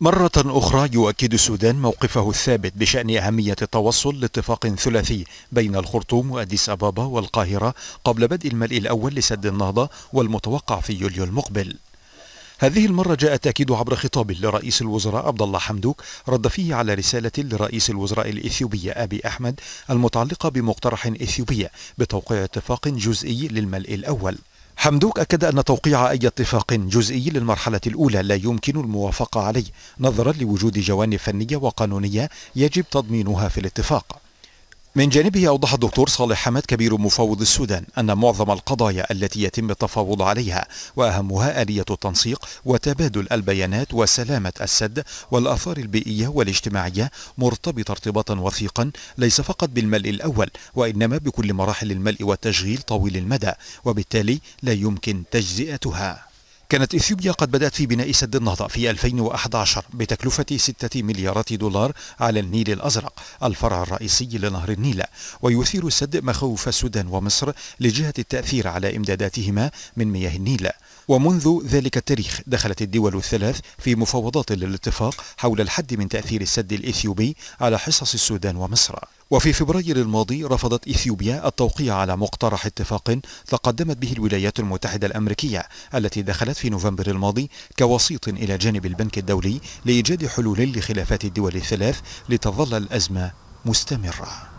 مرة أخرى يؤكد السودان موقفه الثابت بشأن أهمية التوصل لاتفاق ثلاثي بين الخرطوم وأديس أبابا والقاهرة قبل بدء الملء الأول لسد النهضة والمتوقع في يوليو المقبل. هذه المرة جاء تأكيد عبر خطاب لرئيس الوزراء عبد الله حمدوك رد فيه على رسالة لرئيس الوزراء الإثيوبي أبي أحمد المتعلقة بمقترح إثيوبي بتوقيع اتفاق جزئي للملء الأول. حمدوك أكد أن توقيع أي اتفاق جزئي للمرحلة الأولى لا يمكن الموافقة عليه نظرا لوجود جوانب فنية وقانونية يجب تضمينها في الاتفاق من جانبه أوضح الدكتور صالح حمد كبير مفوض السودان أن معظم القضايا التي يتم التفاوض عليها وأهمها آلية التنسيق وتبادل البيانات وسلامة السد والآثار البيئية والاجتماعية مرتبطة ارتباطا وثيقا ليس فقط بالملء الأول وإنما بكل مراحل الملء والتشغيل طويل المدى وبالتالي لا يمكن تجزئتها كانت إثيوبيا قد بدأت في بناء سد النهضة في 2011 بتكلفة 6 مليارات دولار على النيل الأزرق الفرع الرئيسي لنهر النيل ويثير السد مخاوف السودان ومصر لجهة التأثير على إمداداتهما من مياه النيل ومنذ ذلك التاريخ دخلت الدول الثلاث في مفاوضات للاتفاق حول الحد من تأثير السد الإثيوبي على حصص السودان ومصر وفي فبراير الماضي رفضت إثيوبيا التوقيع على مقترح اتفاق تقدمت به الولايات المتحدة الأمريكية التي دخلت في نوفمبر الماضي كوسيط إلى جانب البنك الدولي لإيجاد حلول لخلافات الدول الثلاث لتظل الأزمة مستمرة